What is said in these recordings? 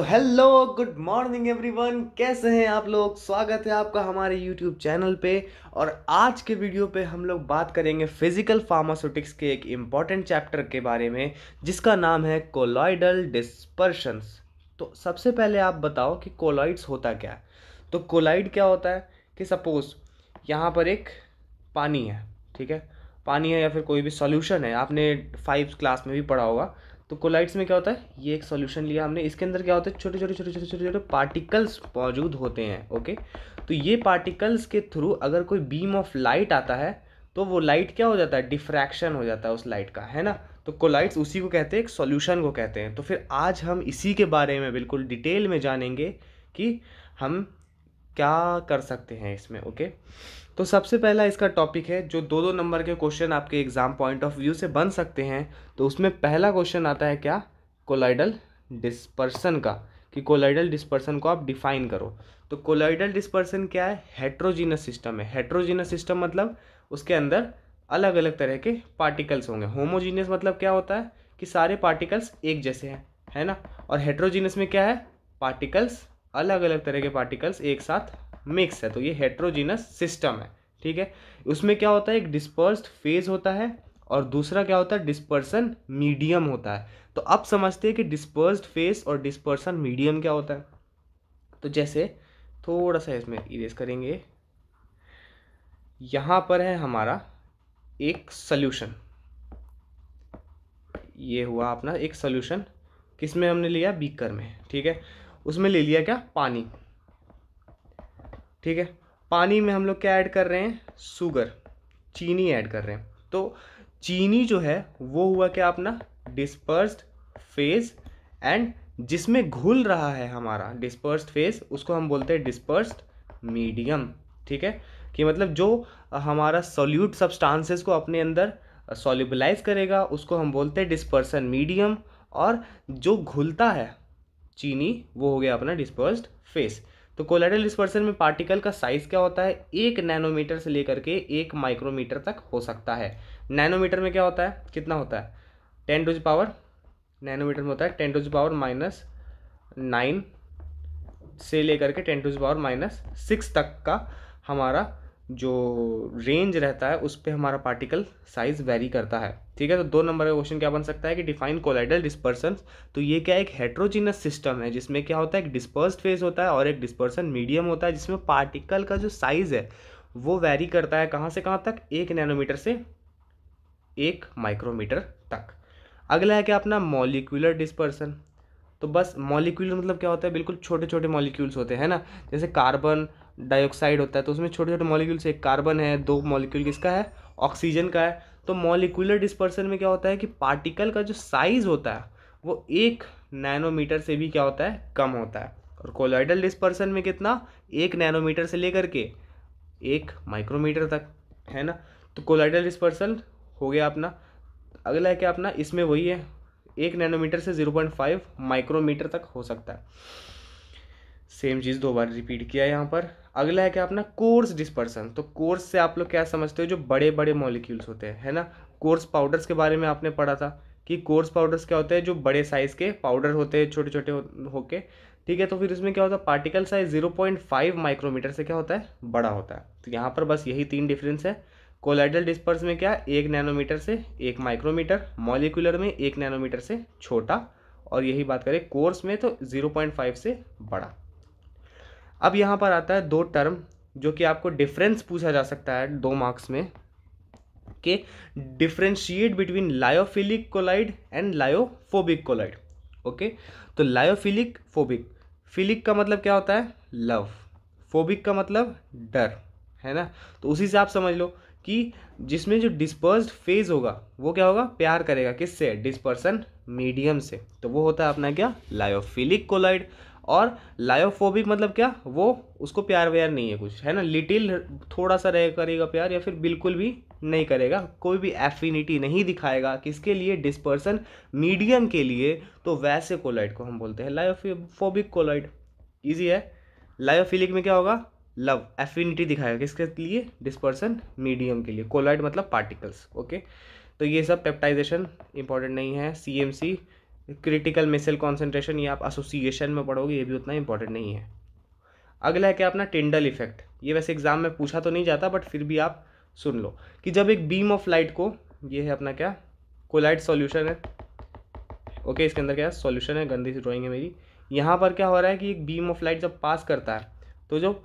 तो hello good morning everyone कैसे हैं आप लोग स्वागत है आपका हमारे यूट्यूब चैनल पे और आज के वीडियो पे हम लोग बात करेंगे फिजिकल फार्मास्यूटिक्स के एक इम्पॉर्टेंट चैप्टर के बारे में जिसका नाम है कोलॉइडल डिस्पर्शंस तो सबसे पहले आप बताओ कि कोलॉइड्स होता क्या है तो कोलाइड क्या होता है कि सपोज़ यहाँ पर एक पानी है ठीक है पानी है या फिर कोई भी सोल्यूशन है आपने फाइव क्लास में भी पढ़ा होगा तो कोलाइट्स में क्या होता है ये एक सॉल्यूशन लिया हमने इसके अंदर क्या होता है छोटे छोटे छोटे छोटे छोटे छोटे पार्टिकल्स मौजूद होते हैं ओके तो ये पार्टिकल्स के थ्रू अगर कोई बीम ऑफ लाइट आता है तो वो लाइट क्या हो जाता है डिफ्रैक्शन हो जाता है उस लाइट का है ना तो कोलाइट्स उसी को कहते हैं एक सोल्यूशन को कहते हैं तो फिर आज हम इसी के बारे में बिल्कुल डिटेल में जानेंगे कि हम क्या कर सकते हैं इसमें ओके तो सबसे पहला इसका टॉपिक है जो दो दो नंबर के क्वेश्चन आपके एग्ज़ाम पॉइंट ऑफ व्यू से बन सकते हैं तो उसमें पहला क्वेश्चन आता है क्या कोलाइडल डिस्पर्सन का कि कोलाइडल डिस्पर्सन को आप डिफाइन करो तो कोलाइडल डिस्पर्सन क्या है हेट्रोजीनस सिस्टम है हेट्रोजीनस सिस्टम मतलब उसके अंदर अलग अलग तरह के पार्टिकल्स होंगे होमोजीनियस मतलब क्या होता है कि सारे पार्टिकल्स एक जैसे हैं है ना और हेट्रोजीनस में क्या है पार्टिकल्स अलग अलग तरह के पार्टिकल्स एक साथ मिक्स है तो ये हेट्रोजीनस सिस्टम है ठीक है उसमें क्या होता है एक डिस्पर्स फेज होता है और दूसरा क्या होता है डिस्पर्सन मीडियम होता है तो अब समझते हैं कि डिस्पर्स फेस और डिस्पर्सन मीडियम क्या होता है तो जैसे थोड़ा सा इसमें इरेज करेंगे यहां पर है हमारा एक सल्यूशन ये हुआ अपना एक सोल्यूशन किसमें हमने लिया बीकर में ठीक है उसमें ले लिया क्या पानी ठीक है पानी में हम लोग क्या ऐड कर रहे हैं शुगर चीनी ऐड कर रहे हैं तो चीनी जो है वो हुआ क्या अपना डिस्पर्स्ड फेज एंड जिसमें घुल रहा है हमारा डिस्पर्स्ड फेज उसको हम बोलते हैं डिस्पर्स्ड मीडियम ठीक है कि मतलब जो हमारा सोल्यूट सब्सटांसेस को अपने अंदर सॉल्यूबलाइज करेगा उसको हम बोलते हैं डिस्पर्सन मीडियम और जो घुलता है चीनी वो हो गया अपना डिस्पर्स फेस तो कोलेटरल डिस्पर्सन में पार्टिकल का साइज क्या होता है एक नैनोमीटर से लेकर के एक माइक्रोमीटर तक हो सकता है नैनोमीटर में क्या होता है कितना होता है टेन टू पावर नैनोमीटर में होता है ten to power minus nine से लेकर के ten to power minus six तक का हमारा जो रेंज रहता है उस पर हमारा पार्टिकल साइज वेरी करता है ठीक है तो दो नंबर का क्वेश्चन क्या बन सकता है कि डिफाइन कोलाइडल डिस्पर्सन तो ये क्या एक हेट्रोजीनस सिस्टम है जिसमें क्या होता है एक डिस्पर्स फेज होता है और एक डिस्पर्सन मीडियम होता है जिसमें पार्टिकल का जो साइज़ है वो वेरी करता है कहाँ से कहाँ तक एक नैनोमीटर से एक माइक्रोमीटर तक अगला है क्या अपना मॉलिकुलर डिस्पर्सन तो बस मॉलिक्यूल मतलब क्या होता है बिल्कुल छोटे छोटे मॉलिक्यूल्स होते हैं ना जैसे कार्बन डाइऑक्साइड होता है तो उसमें छोटे छोटे मॉलिक्यूल्स एक कार्बन है दो मॉलिक्यूल किसका है ऑक्सीजन का है तो मॉलिकुलर डिस्पर्सन में क्या होता है कि पार्टिकल का जो साइज़ होता है वो एक नैनोमीटर से भी क्या होता है कम होता है और कोलाइडल डिस्पर्सन में कितना एक नैनोमीटर से लेकर के एक माइक्रोमीटर तक है ना तो कोलाइडल डिस्पर्सन हो गया अपना अगला है क्या अपना इसमें वही है एक नैनोमीटर से ज़ीरो पॉइंट फाइव माइक्रोमीटर तक हो सकता है सेम चीज़ दो बार रिपीट किया यहाँ पर अगला है क्या अपना कोर्स डिस्पर्सन तो कोर्स से आप लोग क्या समझते हो जो बड़े बड़े मॉलिक्यूल्स होते हैं है ना कोर्स पाउडर्स के बारे में आपने पढ़ा था कि कोर्स पाउडर्स क्या होते हैं जो बड़े साइज़ के पाउडर होते हैं छोटे छोटे होके ठीक है तो फिर उसमें क्या होता है particle size zero point five micrometre से क्या होता है बड़ा होता है तो यहाँ पर बस यही तीन डिफरेंस है कोलाइडल डिस्पर्स में क्या एक नैनोमीटर से एक माइक्रोमीटर मॉलिकुलर में एक नैनोमीटर से छोटा और यही बात करें कोर्स में तो जीरो पॉइंट फाइव से बड़ा अब यहाँ पर आता है दो टर्म जो कि आपको डिफरेंस पूछा जा सकता है दो मार्क्स में के differentiate between lyophilic colloid and lyophobic colloid okay तो लायोफिलिक फोबिक फिलिक का मतलब क्या होता है लव फोबिक का मतलब डर है ना तो उसी से आप समझ लो कि जिसमें जो डिस्पर्स फेज होगा वो क्या होगा प्यार करेगा किससे डिस्पर्सन मीडियम से तो वो होता है अपना क्या लायोफिलिक कोलाइड और लायोफोबिक मतलब क्या वो उसको प्यार व्यार नहीं है कुछ है ना लिटिल थोड़ा सा रह करेगा प्यार या फिर बिल्कुल भी नहीं करेगा कोई भी एफिनिटी नहीं दिखाएगा किसके लिए डिस्पर्सन मीडियम के लिए तो वैसे कोलाइड को हम बोलते हैं लायोफोबिक कोलाइड ईजी है लायोफिलिक में क्या होगा लव एफिनिटी दिखाएगा किसके लिए डिस्पर्सन मीडियम के लिए कोलाइड मतलब पार्टिकल्स ओके तो ये सब पेप्टाइजेशन इंपॉर्टेंट नहीं है C M C critical micelle concentration ये आप एसोसिएशन में पढ़ोगे ये भी उतना इंपॉर्टेंट नहीं है अगला है क्या अपना टिंडल इफेक्ट ये वैसे एग्जाम में पूछा तो नहीं जाता बट फिर भी आप सुन लो कि जब एक बीम ऑफ लाइट को ये है अपना क्या कोलाइट सॉल्यूशन है ओके इसके अंदर क्या सॉल्यूशन है गंदी सी ड्राइंग है मेरी यहाँ पर क्या हो रहा है कि एक बीम ऑफ लाइट जब पास करता है तो जो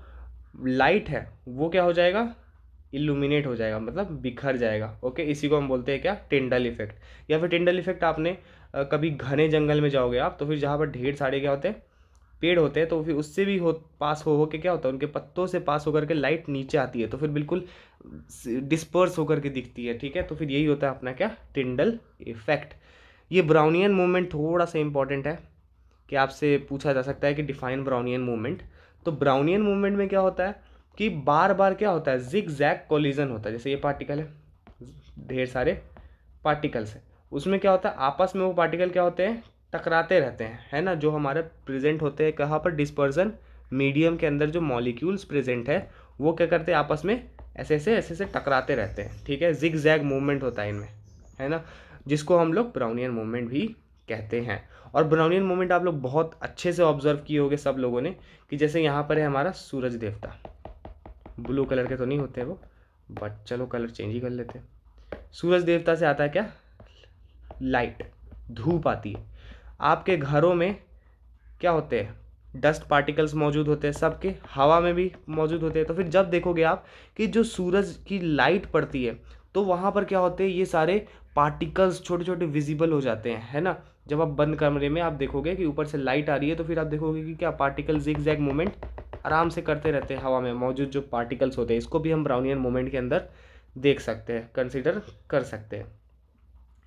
लाइट है वो क्या हो जाएगा इल्यूमिनेट हो जाएगा मतलब बिखर जाएगा ओके इसी को हम बोलते हैं क्या टिंडल इफेक्ट या फिर टिंडल इफेक्ट आपने कभी घने जंगल में जाओगे आप तो फिर जहाँ पर ढेर सारे क्या होते हैं पेड़ होते हैं तो फिर उससे भी हो पास हो होकर क्या होता है उनके पत्तों से पास होकर के लाइट नीचे आती है तो फिर बिल्कुल डिस्पर्स होकर के दिखती है ठीक है तो फिर यही होता है अपना क्या टिंडल इफेक्ट ये ब्राउनियन मूवमेंट थोड़ा सा इंपॉर्टेंट है कि आपसे पूछा जा सकता है कि डिफाइन ब्राउनियन मूवमेंट तो ब्राउनियन मूवमेंट में क्या होता है कि बार बार क्या होता है जिग जैग कोलिजन होता है जैसे ये पार्टिकल है ढेर सारे पार्टिकल्स है उसमें क्या होता है आपस में वो पार्टिकल क्या होते हैं टकराते रहते हैं है ना जो हमारे प्रेजेंट होते हैं कहाँ पर डिस्पर्जन मीडियम के अंदर जो मॉलिक्यूल्स प्रेजेंट है वो क्या करते हैं आपस में ऐसे ऐसे ऐसे ऐसे टकराते रहते हैं ठीक है जिग जैग मूवमेंट होता है इनमें है ना जिसको हम लोग ब्राउनियन मूवमेंट भी कहते हैं और ब्राउनियन मूवमेंट आप लोग बहुत अच्छे से ऑब्जर्व किए होंगे सब लोगों ने कि जैसे यहाँ पर है हमारा सूरज देवता ब्लू कलर के तो नहीं होते वो बट चलो कलर चेंज ही कर लेते हैं सूरज देवता से आता है क्या लाइट धूप आती है आपके घरों में क्या होते हैं डस्ट पार्टिकल्स मौजूद होते हैं सबके हवा में भी मौजूद होते हैं तो फिर जब देखोगे आप कि जो सूरज की लाइट पड़ती है तो वहाँ पर क्या होते हैं ये सारे पार्टिकल्स छोटे छोटे विजिबल हो जाते हैं है ना जब आप बंद कमरे में आप देखोगे कि ऊपर से लाइट आ रही है तो फिर आप देखोगे कि क्या पार्टिकल्स जिग जैक मूवमेंट आराम से करते रहते हैं हवा में मौजूद जो पार्टिकल्स होते हैं इसको भी हम ब्राउनियन मूवमेंट के अंदर देख सकते हैं कंसिडर कर सकते हैं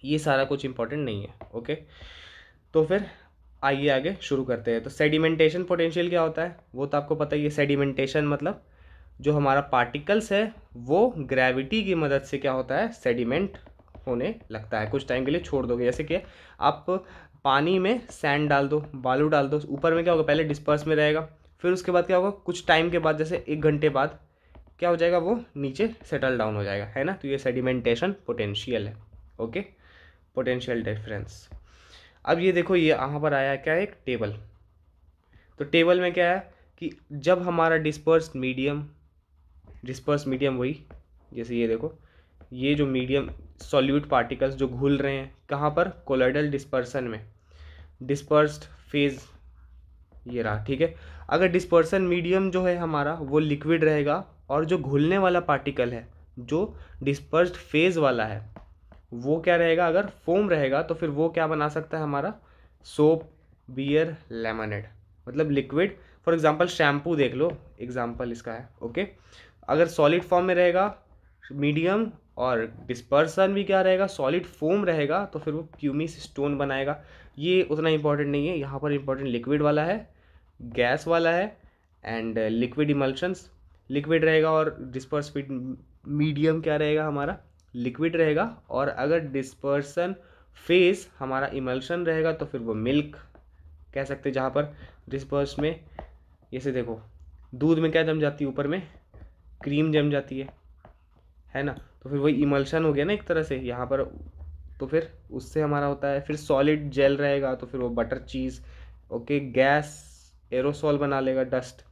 ये सारा कुछ इंपॉर्टेंट नहीं है ओके तो फिर आइए आगे शुरू करते हैं तो सेडिमेंटेशन पोटेंशियल क्या होता है वो तो आपको पता ही है सेडिमेंटेशन मतलब जो हमारा पार्टिकल्स है वो ग्रेविटी की मदद से क्या होता है सेडिमेंट होने लगता है कुछ टाइम के लिए छोड़ दोगे जैसे कि आप पानी में सैंड डाल दो बालू डाल दो ऊपर में क्या होगा पहले डिस्पर्स में रहेगा फिर उसके बाद क्या होगा कुछ टाइम के बाद जैसे एक घंटे बाद क्या हो जाएगा वो नीचे सेटल डाउन हो जाएगा है ना तो ये सेडिमेंटेशन पोटेंशियल है ओके पोटेंशियल डिफरेंस अब ये देखो ये यहाँ पर आया क्या है एक टेबल तो टेबल में क्या है कि जब हमारा डिस्पर्स मीडियम डिस्पर्स मीडियम वही जैसे ये देखो ये जो मीडियम सॉल्यूट पार्टिकल्स जो घुल रहे हैं कहाँ पर कोलाइडल डिस्पर्सन में डिस्पर्स्ड फेज ये रहा ठीक है अगर डिस्पर्सन मीडियम जो है हमारा वो लिक्विड रहेगा और जो घुलने वाला पार्टिकल है जो डिस्पर्स्ड फेज वाला है वो क्या रहेगा अगर फोम रहेगा तो फिर वो क्या बना सकता है हमारा सोप बियर लेमनेड मतलब लिक्विड फॉर एग्जांपल शैम्पू देख लो एग्जांपल इसका है ओके अगर सॉलिड फॉर्म में रहेगा मीडियम और डिस्पर्सन भी क्या रहेगा सॉलिड फोम रहेगा तो फिर वो क्यूमिस स्टोन बनाएगा ये उतना इंपॉर्टेंट नहीं है यहाँ पर इंपॉर्टेंट लिक्विड वाला है गैस वाला है एंड लिक्विड इमल्शंस लिक्विड रहेगा और डिस्पर्स मीडियम क्या रहेगा हमारा लिक्विड रहेगा और अगर डिस्पर्सन फेज़ हमारा इमल्शन रहेगा तो फिर वो मिल्क कह सकते जहाँ पर डिस्पर्स में जैसे देखो दूध में क्या जम जाती है ऊपर में क्रीम जम जाती है है ना तो फिर वही इमल्शन हो गया ना एक तरह से यहाँ पर तो फिर उससे हमारा होता है फिर सॉलिड जेल रहेगा तो फिर वो butter cheese okay gas aerosol बना लेगा डस्ट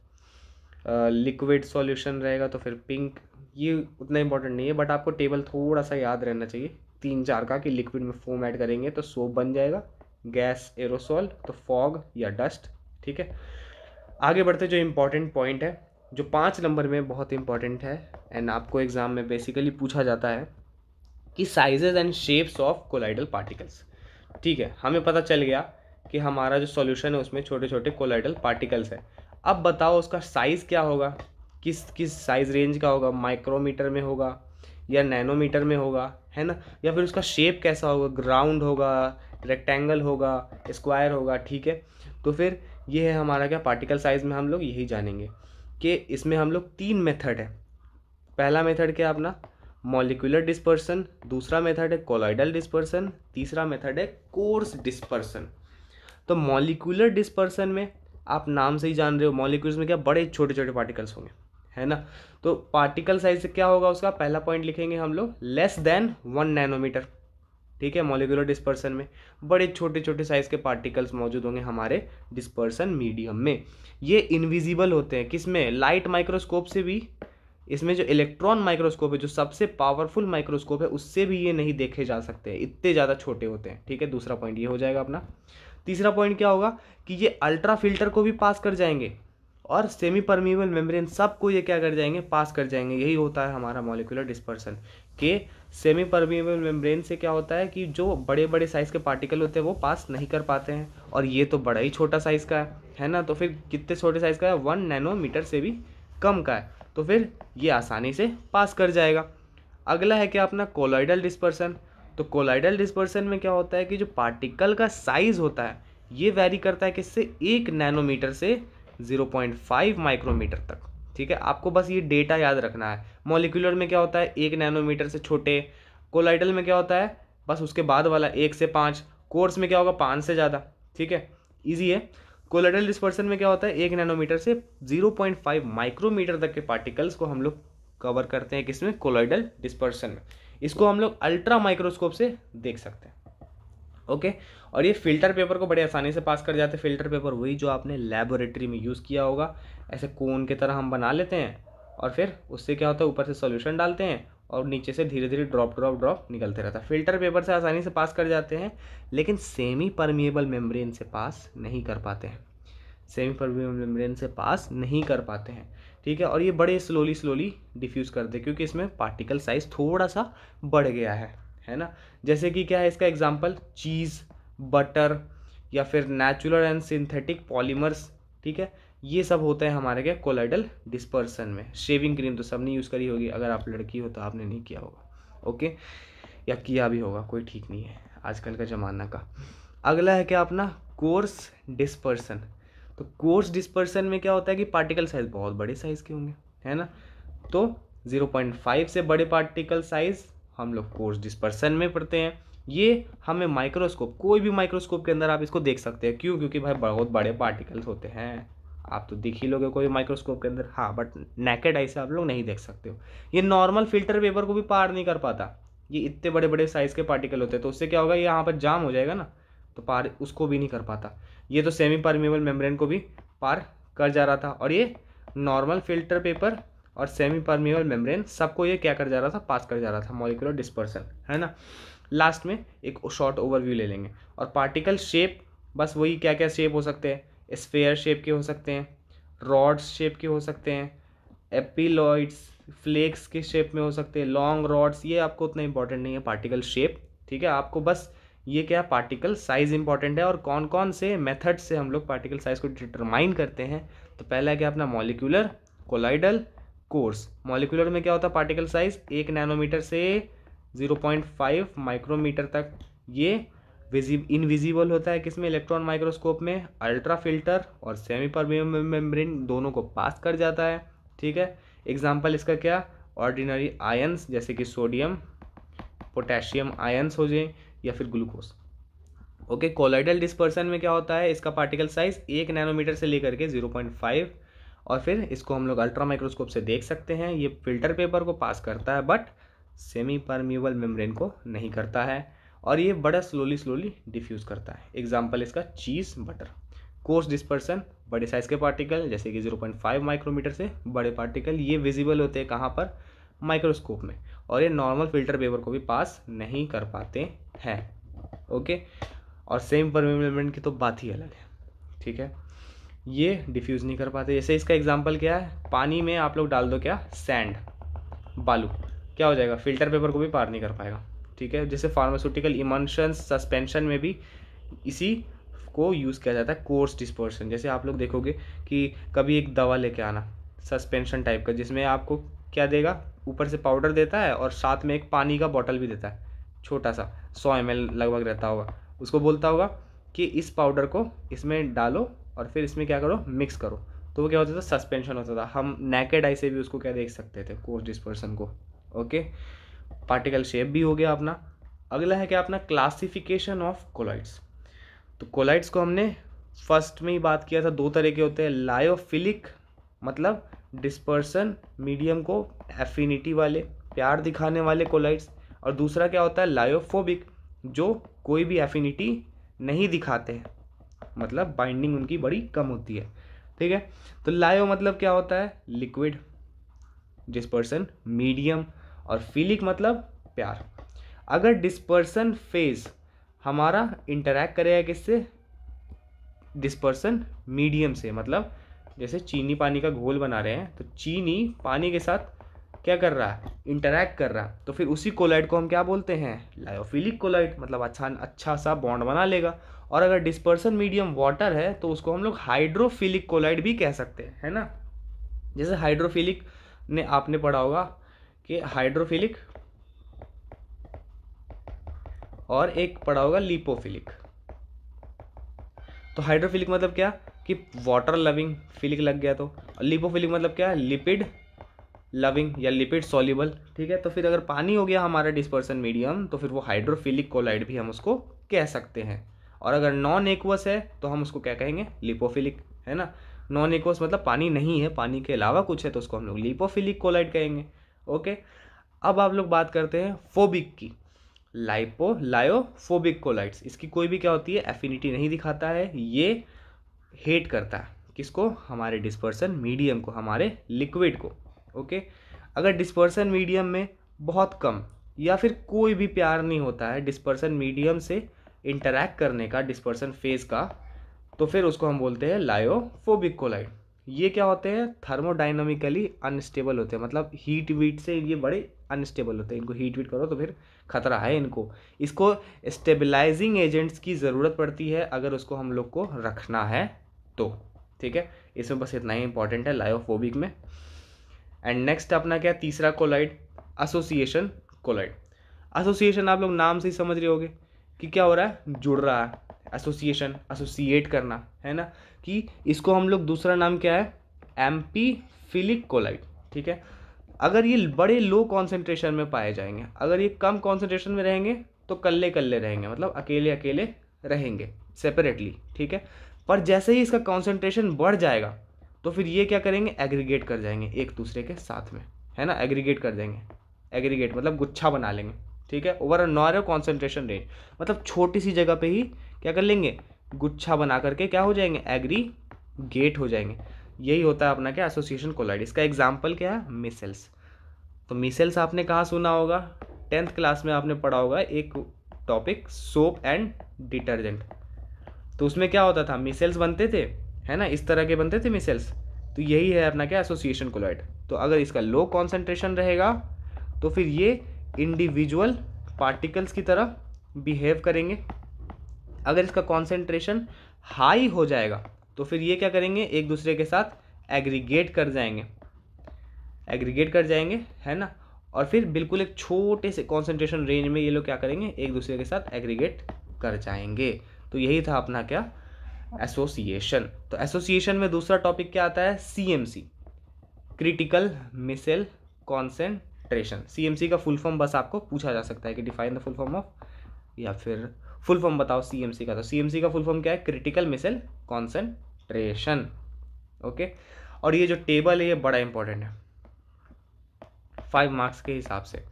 लिक्विड सॉल्यूशन रहेगा तो फिर पिंक ये उतना इंपॉर्टेंट नहीं है बट आपको टेबल थोड़ा सा याद रहना चाहिए तीन चार का कि लिक्विड में फोम ऐड करेंगे तो सोप बन जाएगा गैस एरोसोल तो फॉग या डस्ट ठीक है आगे बढ़ते जो इम्पोर्टेंट पॉइंट है जो पाँच नंबर में बहुत इंपॉर्टेंट है एंड आपको एग्ज़ाम में बेसिकली पूछा जाता है कि sizes and shapes of colloidal particles ठीक है हमें पता चल गया कि हमारा जो सॉल्यूशन है उसमें छोटे छोटे कोलाइडल पार्टिकल्स है अब बताओ उसका साइज़ क्या होगा किस किस साइज़ रेंज का होगा माइक्रोमीटर में होगा या नैनोमीटर में होगा है ना या फिर उसका शेप कैसा होगा ग्राउंड होगा रेक्टेंगल होगा स्क्वायर होगा ठीक है तो फिर ये है हमारा क्या पार्टिकल साइज़ में हम लोग यही जानेंगे कि इसमें हम लोग तीन मेथड है पहला मेथड क्या अपना मॉलिकुलर डिस्पर्सन दूसरा मेथड है कोलाइडल डिस्पर्सन तीसरा मेथड है कोर्स डिस्पर्सन तो मॉलिकुलर डिस्पर्सन में आप नाम से ही जान रहे हो मॉलिक्यूल्स में क्या बड़े छोटे छोटे पार्टिकल्स होंगे है ना तो पार्टिकल साइज क्या होगा उसका पहला पॉइंट लिखेंगे हम लोग लेस देन वन नैनोमीटर ठीक है मॉलिकुलर डिस्पर्सन में बड़े छोटे छोटे साइज़ के पार्टिकल्स मौजूद होंगे हमारे डिस्पर्सन मीडियम में ये इनविजिबल होते हैं किसमें लाइट माइक्रोस्कोप से भी इसमें जो इलेक्ट्रॉन माइक्रोस्कोप है जो सबसे पावरफुल माइक्रोस्कोप है उससे भी ये नहीं देखे जा सकते इतने ज़्यादा छोटे होते हैं ठीक है दूसरा पॉइंट ये हो जाएगा अपना तीसरा पॉइंट क्या होगा कि ये अल्ट्रा फिल्टर को भी पास कर जाएंगे और सेमी परमिबल मेम्ब्रेन सबको ये क्या कर जाएंगे पास कर जाएंगे यही होता है हमारा मॉलिकुलर डिस्पर्सन के सेमी परमिबल मेम्ब्रेन से क्या होता है कि जो बड़े बड़े साइज़ के पार्टिकल होते हैं वो पास नहीं कर पाते हैं और ये तो बड़ा ही छोटा साइज़ का है है ना तो फिर कितने छोटे साइज़ का है वन नैनोमीटर से भी कम का है तो फिर ये आसानी से पास कर जाएगा अगला है क्या अपना कोलाइडल डिस्पर्सन तो कोलाइडल डिस्पर्सन में क्या होता है कि जो पार्टिकल का साइज़ होता है ये वेरी करता है किससे एक नैनोमीटर से 0.5 माइक्रोमीटर तक ठीक है आपको बस ये डेटा याद रखना है मोलिकुलर में क्या होता है एक नैनोमीटर से छोटे कोलाइडल में क्या होता है बस उसके बाद वाला एक से पाँच कोर्स में क्या होगा पाँच से ज़्यादा ठीक है ईजी है कोलाइडल डिस्पर्सन में क्या होता है एक नैनोमीटर से फाइव माइक्रोमीटर तक के पार्टिकल्स को हम लोग कवर करते हैं किसमें कोलाइडल डिस्पर्सन में इसको हम लोग अल्ट्रा माइक्रोस्कोप से देख सकते हैं ओके और ये फिल्टर पेपर को बड़े आसानी से पास कर जाते फिल्टर पेपर वही जो आपने लेबोरेटरी में यूज़ किया होगा ऐसे कोन की तरह हम बना लेते हैं और फिर उससे क्या होता है ऊपर से सोल्यूशन डालते हैं और नीचे से धीरे धीरे ड्रॉप ड्रॉप ड्रॉप निकलते रहता है फिल्टर पेपर से आसानी से पास कर जाते हैं लेकिन सेमी परमिएबल मेम्ब्रेन से पास नहीं कर पाते हैं सेमी परमिएबल मेम्ब्रेन से पास नहीं कर पाते हैं ठीक है और ये बड़े स्लोली स्लोली डिफ्यूज़ करते हैं क्योंकि इसमें पार्टिकल साइज़ थोड़ा सा बढ़ गया है है ना जैसे कि क्या है इसका एग्जाम्पल चीज़ बटर या फिर नेचुरल एंड सिंथेटिक पॉलीमर्स ठीक है ये सब होते हैं हमारे क्या कोलाइडल डिस्पर्सन में शेविंग क्रीम तो सब ने यूज़ करी होगी अगर आप लड़की हो तो आपने नहीं किया होगा ओके या किया भी होगा कोई ठीक नहीं है आजकल का ज़माना का अगला है क्या अपना कोर्स डिस्पर्सन तो कोर्स डिस्पर्सन में क्या होता है कि पार्टिकल साइज़ बहुत बड़े साइज़ के होंगे है ना तो 0.5 से बड़े पार्टिकल साइज़ हम लोग कोर्स डिस्पर्सन में पढ़ते हैं ये हमें माइक्रोस्कोप कोई भी माइक्रोस्कोप के अंदर आप इसको देख सकते हैं क्यों क्योंकि भाई बहुत बड़े पार्टिकल्स होते हैं आप तो दिख ही लोगे कोई माइक्रोस्कोप के अंदर हाँ बट नेकेड आई से आप लोग नहीं देख सकते हो ये नॉर्मल फिल्टर पेपर को भी पार नहीं कर पाता ये इतने बड़े बड़े साइज़ के पार्टिकल होते हैं तो उससे क्या होगा ये यहाँ पर जाम हो जाएगा ना तो पार उसको भी नहीं कर पाता ये तो सेमी परमेबल मेम्ब्रेन को भी पार कर जा रहा था और ये नॉर्मल फिल्टर पेपर और सेमी परमिबल मेम्ब्रेन सबको ये क्या कर जा रहा था पास कर जा रहा था मॉलिकुलर डिस्पर्सन है ना लास्ट में एक शॉर्ट ओवरव्यू ले लेंगे और पार्टिकल शेप बस वही क्या क्या शेप हो सकते हैं स्पेयर शेप के हो सकते हैं रॉड्स शेप के हो सकते हैं एपिलॉइड्स फ्लेक्स के शेप में हो सकते हैं लॉन्ग रॉड्स ये आपको उतना इंपॉर्टेंट नहीं है पार्टिकल शेप ठीक है आपको बस ये क्या पार्टिकल साइज इंपॉर्टेंट है और कौन कौन से मेथड से हम लोग पार्टिकल साइज को डिटरमाइन करते हैं तो पहला है क्या अपना मॉलिकुलर कोलाइडल कोर्स मॉलिकुलर में क्या होता है पार्टिकल साइज एक नैनोमीटर से जीरो पॉइंट फाइव माइक्रोमीटर तक ये विजिब इनविजिबल होता है किसमें इलेक्ट्रॉन माइक्रोस्कोप में अल्ट्रा फिल्टर और सेमी परमियम मेम्ब्रेन दोनों को पास कर जाता है ठीक है एग्जाम्पल इसका क्या ऑर्डिनरी आयन्स जैसे कि सोडियम पोटेशियम आयन्स हो जाए या फिर ग्लूकोज ओके कोलाइडल डिस्पर्सन में क्या होता है इसका पार्टिकल साइज एक नैनोमीटर से लेकर के जीरो पॉइंट फाइव और फिर इसको हम लोग अल्ट्रा माइक्रोस्कोप से देख सकते हैं ये फिल्टर पेपर को पास करता है बट सेमी परम्यूबल मेम्ब्रेन को नहीं करता है और ये बड़ा स्लोली स्लोली डिफ्यूज़ करता है एग्जाम्पल इसका चीज़ बटर कोर्स डिस्पर्सन बड़े साइज़ के पार्टिकल जैसे कि 0.5 माइक्रोमीटर से बड़े पार्टिकल ये विजिबल होते हैं कहाँ पर माइक्रोस्कोप में और ये नॉर्मल फिल्टर पेपर को भी पास नहीं कर पाते हैं ओके और सेम परमेंट की तो बात ही अलग है ठीक है ये डिफ्यूज़ नहीं कर पाते जैसे इसका एग्जाम्पल क्या है पानी में आप लोग डाल दो क्या सैंड बालू क्या हो जाएगा फिल्टर पेपर को भी पार नहीं कर पाएगा ठीक है जैसे फार्मास्यूटिकल इमोशन सस्पेंशन में भी इसी को यूज़ किया जाता है कोर्स डिस्पर्सन जैसे आप लोग देखोगे कि कभी एक दवा लेके आना सस्पेंशन टाइप का जिसमें आपको क्या देगा ऊपर से पाउडर देता है और साथ में एक पानी का बॉटल भी देता है छोटा सा सौ एम लगभग रहता होगा उसको बोलता होगा कि इस पाउडर को इसमें डालो और फिर इसमें क्या करो मिक्स करो तो वो क्या होता था सस्पेंशन होता था हम नेकेड आई से भी उसको क्या देख सकते थे कोर्स डिस्पर्सन को ओके पार्टिकल शेप भी हो गया अपना अगला है क्या अपना क्लासिफिकेशन ऑफ कोलाइड्स तो कोलाइड्स को हमने फर्स्ट में ही बात किया था दो तरह के होते हैं लायोफिलिक मतलब डिस्पर्सन मीडियम को एफिनिटी वाले प्यार दिखाने वाले कोलाइड्स और दूसरा क्या होता है लायोफोबिक जो कोई भी एफिनिटी नहीं दिखाते हैं मतलब बाइंडिंग उनकी बड़ी कम होती है ठीक है तो लायो मतलब क्या होता है लिक्विड डिस्पर्सन मीडियम और फीलिक मतलब प्यार अगर डिस्पर्सन फेज हमारा इंटरेक्ट करेगा किससे डिस्पर्सन मीडियम से मतलब जैसे चीनी पानी का घोल बना रहे हैं तो चीनी पानी के साथ क्या कर रहा है इंटरैक्ट कर रहा है तो फिर उसी कोलाइड को हम क्या बोलते हैं लायोफिलिक कोलाइड मतलब अच्छा अच्छा सा बॉन्ड बना लेगा और अगर डिस्पर्सन मीडियम वाटर है तो उसको हम लोग हाइड्रोफिलिक कोलाइड भी कह सकते हैं है ना जैसे हाइड्रोफिलिक ने आपने पढ़ा होगा कि हाइड्रोफिलिक और एक पढ़ा होगा लिपोफिलिक तो हाइड्रोफिलिक मतलब क्या कि वाटर लविंग फिलिक लग गया तो और लिपोफिलिक मतलब क्या लिपिड लविंग या लिपिड सॉल्यूबल ठीक है तो फिर अगर पानी हो गया हमारा डिस्पर्सन मीडियम तो फिर वो हाइड्रोफिलिक कोलाइड भी हम उसको कह सकते हैं और अगर नॉन एक्वस है तो हम उसको क्या कहेंगे लिपोफिलिक है ना नॉन एक्वस मतलब पानी नहीं है पानी के अलावा कुछ है तो उसको हम लोग लिपोफिलिक कोलाइड कहेंगे ओके अब आप लोग बात करते हैं फोबिक की लाइपो लायोफोबिक कोलाइड्स इसकी कोई भी क्या होती है एफिनिटी नहीं दिखाता है ये हेट करता है किसको हमारे डिस्पर्सन मीडियम को हमारे लिक्विड को ओके अगर डिस्पर्सन मीडियम में बहुत कम या फिर कोई भी प्यार नहीं होता है डिस्पर्सन मीडियम से इंटरैक्ट करने का डिस्पर्सन फेज का तो फिर उसको हम बोलते हैं लायोफोबिक कोलाइड ये क्या होते हैं थर्मोडाइनमिकली अनस्टेबल होते हैं मतलब हीट वीट से ये बड़े अनस्टेबल होते हैं इनको हीट वीट करो तो फिर खतरा है इनको इसको स्टेबलाइजिंग एजेंट्स की ज़रूरत पड़ती है अगर उसको हम लोग को रखना है तो ठीक है इसमें बस इतना ही इंपॉर्टेंट है लायोफोबिक में एंड नेक्स्ट अपना क्या तीसरा कोलाइड एसोसिएशन कोलाइड एसोसिएशन आप लोग नाम से ही समझ रहे होगे कि क्या हो रहा है जुड़ रहा है एसोसिएशन एसोसिएट करना है ना कि इसको हम लोग दूसरा नाम क्या है एम्पीफिलिक कोलाइड ठीक है अगर ये बड़े लो कॉन्सेंट्रेशन में पाए जाएंगे अगर ये कम कॉन्सेंट्रेशन में रहेंगे तो कल्ले कल्ले रहेंगे मतलब अकेले अकेले रहेंगे सेपरेटली ठीक है पर जैसे ही इसका कॉन्सेंट्रेशन बढ़ जाएगा तो फिर ये क्या करेंगे एग्रीगेट कर जाएंगे एक दूसरे के साथ में है ना एग्रीगेट कर देंगे एग्रीगेट मतलब गुच्छा बना लेंगे ठीक है over a narrow concentration range मतलब छोटी सी जगह पे ही क्या कर लेंगे गुच्छा बना करके क्या हो जाएंगे एग्री गेट हो जाएंगे यही होता है अपना क्या एसोसिएशन कोलाइड इसका एग्जाम्पल क्या है मिसल्स तो मिसल्स आपने कहाँ सुना होगा टेंथ क्लास में आपने पढ़ा होगा एक टॉपिक सोप एंड डिटर्जेंट तो उसमें क्या होता था मिसल्स बनते थे है ना इस तरह के बनते थे मिसेल्स तो यही है अपना क्या एसोसिएशन कोलाइड तो अगर इसका लो कॉन्सेंट्रेशन रहेगा तो फिर ये इंडिविजुअल पार्टिकल्स की तरह बिहेव करेंगे अगर इसका कॉन्सेंट्रेशन हाई हो जाएगा तो फिर ये क्या करेंगे एक दूसरे के साथ एग्रीगेट कर जाएंगे एग्रीगेट कर जाएंगे है ना और फिर बिल्कुल एक छोटे से कॉन्सेंट्रेशन रेंज में ये लोग क्या करेंगे एक दूसरे के साथ एग्रीगेट कर जाएंगे तो यही था अपना क्या एसोसिएशन तो एसोसिएशन में दूसरा टॉपिक क्या आता है CMC critical micelle concentration CMC का फुल फॉर्म बस आपको पूछा जा सकता है कि define the full form of या फिर फुल फॉर्म बताओ सीएमसी का तो सीएमसी का फुल फॉर्म क्या है क्रिटिकल मिसेल कॉन्सेंट्रेशन ओके और ये जो टेबल है ये बड़ा इंपॉर्टेंट है फाइव मार्क्स के हिसाब से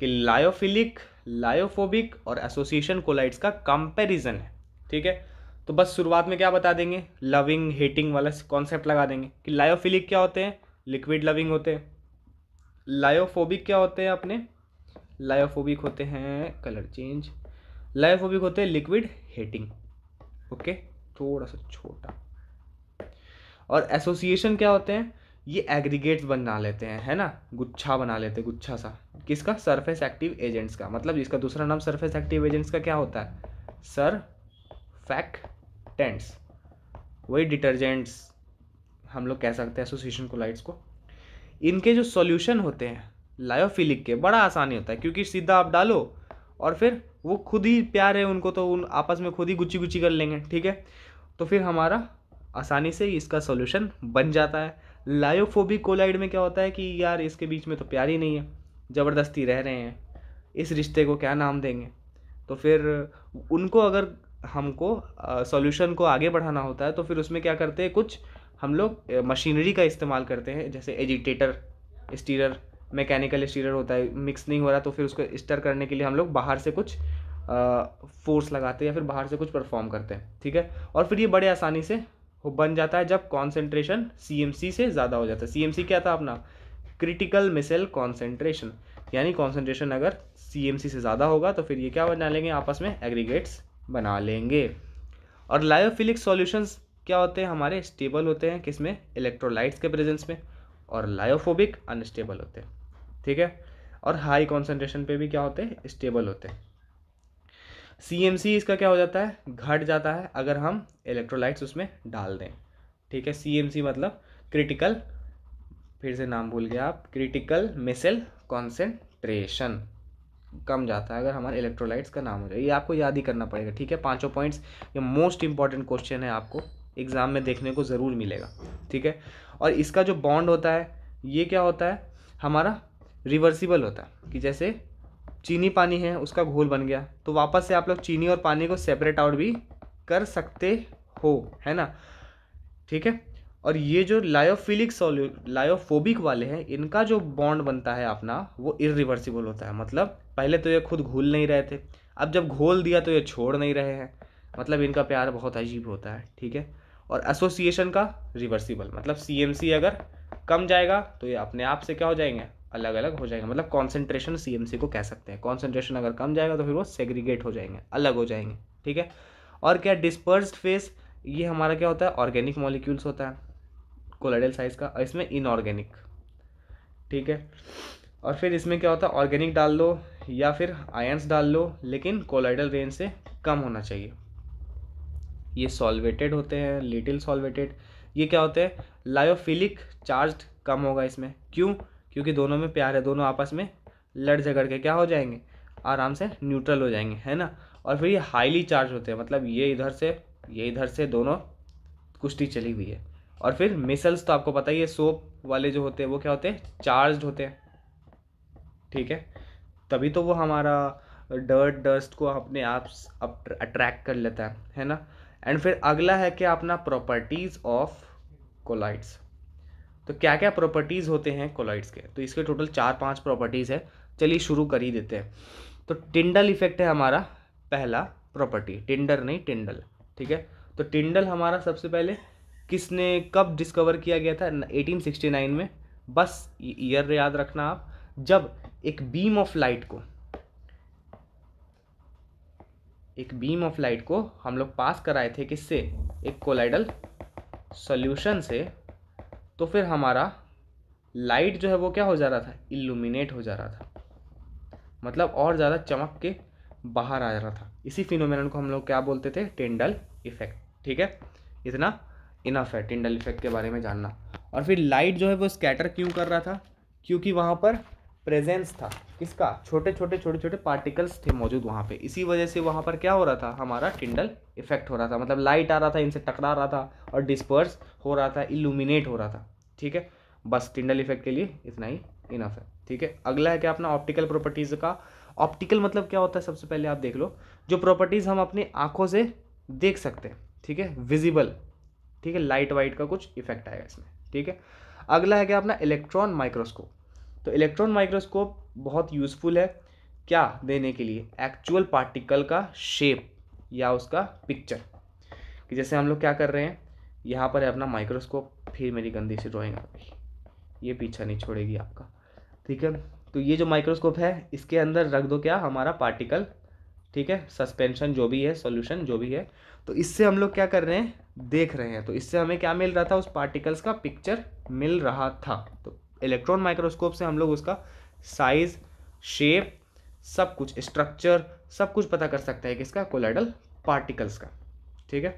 कि लायोफिलिक लायोफोबिक और एसोसिएशन कोलाइट्स का कंपैरिजन है ठीक है तो बस शुरुआत में क्या बता देंगे लविंग हेटिंग वाला कॉन्सेप्ट लगा देंगे कि लायोफिलिक क्या होते हैं लिक्विड लविंग होते हैं लायोफोबिक क्या होते हैं अपने लायोफोबिक होते हैं कलर चेंज लायोफोबिक होते हैं लिक्विड हेटिंग ओके थोड़ा सा छोटा और एसोसिएशन क्या होते हैं ये एग्रीगेट्स बना लेते हैं है ना गुच्छा बना लेते हैं गुच्छा सा किसका सरफेस एक्टिव एजेंट्स का मतलब इसका दूसरा नाम सरफेस एक्टिव एजेंट्स का क्या होता है सर फैक्ट टेंट्स वही डिटर्जेंट्स हम लोग कह सकते हैं एसोसिएशन कोलाइड्स को इनके जो सॉल्यूशन होते हैं लायोफिलिक के बड़ा आसानी होता है क्योंकि सीधा आप डालो और फिर वो खुद ही प्यार है उनको तो उन आपस में खुद ही गुच्ची गुच्ची कर लेंगे ठीक है तो फिर हमारा आसानी से इसका सॉल्यूशन बन जाता है लायोफोबिक कोलाइड में क्या होता है कि यार इसके बीच में तो प्यार ही नहीं है ज़बरदस्ती रह रहे हैं इस रिश्ते को क्या नाम देंगे तो फिर उनको अगर हमको सॉल्यूशन को आगे बढ़ाना होता है तो फिर उसमें क्या करते हैं कुछ हम लोग मशीनरी का इस्तेमाल करते हैं जैसे एजिटेटर स्टीरर मैकेनिकल स्टीरर होता है मिक्स नहीं हो रहा तो फिर उसको स्टर करने के लिए हम लोग बाहर से कुछ फोर्स लगाते हैं या फिर बाहर से कुछ परफॉर्म करते हैं ठीक है और फिर ये बड़े आसानी से बन जाता है जब कॉन्सेंट्रेशन सी से ज़्यादा हो जाता है सी क्या था अपना क्रिटिकल मिसल कॉन्सेंट्रेशन यानी कॉन्सेंट्रेशन अगर सी से ज़्यादा होगा तो फिर ये क्या बना लेंगे आपस में एग्रीगेट्स बना लेंगे और लायोफिलिक सॉल्यूशंस क्या होते हैं हमारे स्टेबल होते हैं किसमें इलेक्ट्रोलाइट्स के प्रेजेंस में और लायोफोबिक अनस्टेबल होते हैं ठीक है और हाई कॉन्सेंट्रेशन पे भी क्या होते हैं स्टेबल होते हैं सी इसका क्या हो जाता है घट जाता है अगर हम इलेक्ट्रोलाइट्स उसमें डाल दें ठीक है सी मतलब क्रिटिकल फिर से नाम भूल गया आप क्रिटिकल मिसल कॉन्सेंट्रेशन कम जाता है अगर हमारे इलेक्ट्रोलाइट्स का नाम हो जाए ये आपको याद ही करना पड़ेगा ठीक है पाँचों पॉइंट्स ये मोस्ट इंपॉर्टेंट क्वेश्चन है आपको एग्ज़ाम में देखने को ज़रूर मिलेगा ठीक है और इसका जो बॉन्ड होता है ये क्या होता है हमारा रिवर्सिबल होता है कि जैसे चीनी पानी है उसका घोल बन गया तो वापस से आप लोग चीनी और पानी को सेपरेट आउट भी कर सकते हो है ना ठीक है और ये जो लायोफिलिक सोल्यू लायोफोबिक वाले हैं इनका जो बॉन्ड बनता है अपना वो इरिवर्सिबल होता है मतलब पहले तो ये खुद घूल नहीं रहे थे अब जब घोल दिया तो ये छोड़ नहीं रहे हैं मतलब इनका प्यार बहुत अजीब होता है ठीक है और एसोसिएशन का रिवर्सिबल मतलब सी अगर कम जाएगा तो ये अपने आप से क्या हो जाएंगे अलग अलग हो जाएंगे मतलब कॉन्सेंट्रेशन सी को कह सकते हैं कॉन्सेंट्रेशन अगर कम जाएगा तो फिर वो सेग्रीगेट हो जाएंगे अलग हो जाएंगे ठीक है और क्या डिस्पर्स फेस ये हमारा क्या होता है ऑर्गेनिक मॉलिक्यूल्स होता है कोलाइडल साइज का और इसमें इनऑर्गेनिक ठीक है और फिर इसमें क्या होता है ऑर्गेनिक डाल लो या फिर आयंस डाल लो लेकिन कोलाइडल रेंज से कम होना चाहिए ये सॉल्वेटेड होते हैं लिटिल सॉल्वेटेड ये क्या होते हैं लायोफिलिक चार्ज कम होगा इसमें क्यों क्योंकि दोनों में प्यार है दोनों आपस में लड़ झगड़ के क्या हो जाएंगे आराम से न्यूट्रल हो जाएंगे है ना और फिर ये हाईली चार्ज होते हैं मतलब ये इधर से ये इधर से दोनों कुश्ती चली हुई है और फिर मिसल्स तो आपको पता ही है सोप वाले जो होते हैं वो क्या होते हैं चार्ज होते हैं ठीक है तभी तो वो हमारा डर्ट डस्ट को अपने आप अट्रैक्ट कर लेता है है ना एंड फिर अगला है कि अपना प्रॉपर्टीज़ ऑफ कोलाइड्स तो क्या क्या प्रॉपर्टीज़ होते हैं कोलाइड्स के तो इसके टोटल चार पांच प्रॉपर्टीज़ है चलिए शुरू कर ही देते हैं तो टिंडल इफेक्ट है हमारा पहला प्रॉपर्टी टिंडर नहीं टिंडल ठीक है तो टिंडल हमारा सबसे पहले किसने कब डिस्कवर किया गया था 1869 में बस ईयर याद रखना आप जब एक बीम ऑफ लाइट को एक बीम ऑफ लाइट को हम लोग पास कराए थे किससे एक कोलाइडल सॉल्यूशन से तो फिर हमारा लाइट जो है वो क्या हो जा रहा था इल्यूमिनेट हो जा रहा था मतलब और ज़्यादा चमक के बाहर आ जा रहा था इसी फिनोमेनन को हम लोग क्या बोलते थे टेंडल इफेक्ट ठीक है इतना इनफ है टिंडल इफेक्ट के बारे में जानना और फिर लाइट जो है वो स्कैटर क्यों कर रहा था क्योंकि वहाँ पर प्रेजेंस था किसका छोटे छोटे छोटे छोटे पार्टिकल्स थे मौजूद वहाँ पे इसी वजह से वहाँ पर क्या हो रहा था हमारा टिंडल इफेक्ट हो रहा था मतलब लाइट आ रहा था इनसे टकरा रहा था और डिस्पर्स हो रहा था इल्यूमिनेट हो रहा था ठीक है बस टिंडल इफेक्ट के लिए इतना ही इनफ है ठीक है अगला है क्या अपना ऑप्टिकल प्रॉपर्टीज़ का ऑप्टिकल मतलब क्या होता है सबसे पहले आप देख लो जो प्रॉपर्टीज़ हम अपनी आँखों से देख सकते हैं ठीक है विजिबल ठीक है लाइट वाइट का कुछ इफेक्ट आएगा इसमें ठीक है अगला है क्या अपना इलेक्ट्रॉन माइक्रोस्कोप तो इलेक्ट्रॉन माइक्रोस्कोप बहुत यूजफुल है क्या देने के लिए एक्चुअल पार्टिकल का शेप या उसका पिक्चर कि जैसे हम लोग क्या कर रहे हैं यहाँ पर है अपना माइक्रोस्कोप फिर मेरी गंदी सी ड्राइंग आ गई ये पीछा नहीं छोड़ेगी आपका ठीक है तो ये जो माइक्रोस्कोप है इसके अंदर रख दो क्या हमारा पार्टिकल ठीक है सस्पेंशन जो भी है सॉल्यूशन जो भी है तो इससे हम लोग क्या कर रहे हैं देख रहे हैं तो इससे हमें क्या मिल रहा था उस पार्टिकल्स का पिक्चर मिल रहा था तो इलेक्ट्रॉन माइक्रोस्कोप से हम लोग उसका साइज शेप सब कुछ स्ट्रक्चर सब कुछ पता कर सकते हैं किसका कोलाइडल पार्टिकल्स का ठीक है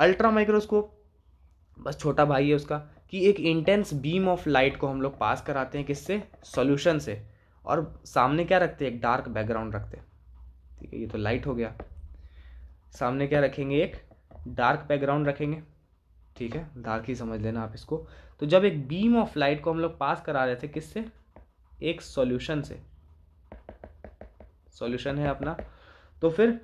अल्ट्रा माइक्रोस्कोप बस छोटा भाई है उसका कि एक इंटेंस बीम ऑफ लाइट को हम लोग पास कराते हैं किससे सॉल्यूशन से और सामने क्या रखते हैं एक डार्क बैकग्राउंड रखते हैं ठीक है ये तो लाइट हो गया सामने क्या रखेंगे एक डार्क बैकग्राउंड रखेंगे ठीक है डार्क ही समझ लेना आप इसको तो जब एक बीम ऑफ लाइट को हम लोग पास करा रहे थे किससे एक सॉल्यूशन से सॉल्यूशन है अपना तो फिर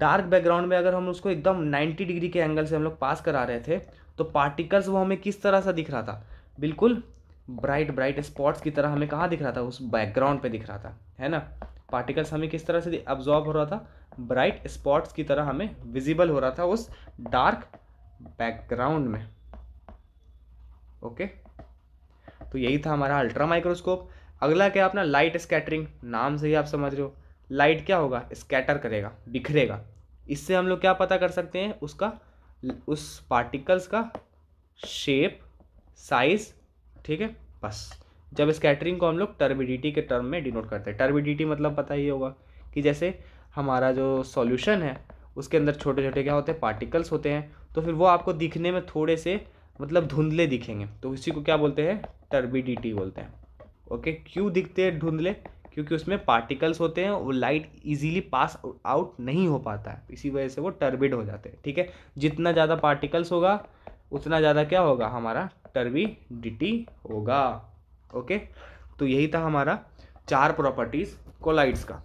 डार्क बैकग्राउंड में अगर हम उसको एकदम 90 डिग्री के एंगल से हम लोग पास करा रहे थे तो पार्टिकल्स वो हमें किस तरह सा दिख रहा था बिल्कुल ब्राइट ब्राइट स्पॉट्स की तरह हमें कहाँ दिख रहा था उस बैकग्राउंड पे दिख रहा था है ना पार्टिकल्स हमें किस तरह से अब्जॉर्ब हो रहा था ब्राइट स्पॉट्स की तरह हमें विजिबल हो रहा था उस डार्क बैकग्राउंड में ओके तो यही था हमारा अल्ट्रा माइक्रोस्कोप अगला क्या अपना लाइट स्कैटरिंग नाम से ही आप समझ रहे हो लाइट क्या होगा स्कैटर करेगा बिखरेगा इससे हम लोग क्या पता कर सकते हैं उसका उस पार्टिकल्स का शेप साइज ठीक है बस जब स्कैटरिंग को हम लोग टर्बिडिटी के टर्म में डिनोट करते हैं टर्बिडिटी मतलब पता ही होगा कि जैसे हमारा जो सॉल्यूशन है उसके अंदर छोटे छोटे क्या होते हैं पार्टिकल्स होते हैं तो फिर वो आपको दिखने में थोड़े से मतलब धुंधले दिखेंगे तो इसी को क्या बोलते हैं टर्बिडिटी बोलते हैं ओके क्यों दिखते हैं धुंधले क्योंकि उसमें पार्टिकल्स होते हैं वो लाइट इजीली पास आउट नहीं हो पाता है इसी वजह से वो टर्बिड हो जाते हैं ठीक है जितना ज़्यादा पार्टिकल्स होगा उतना ज़्यादा क्या होगा हमारा टर्बिडिटी होगा ओके तो यही था हमारा चार प्रॉपर्टीज़ कोलाइड्स का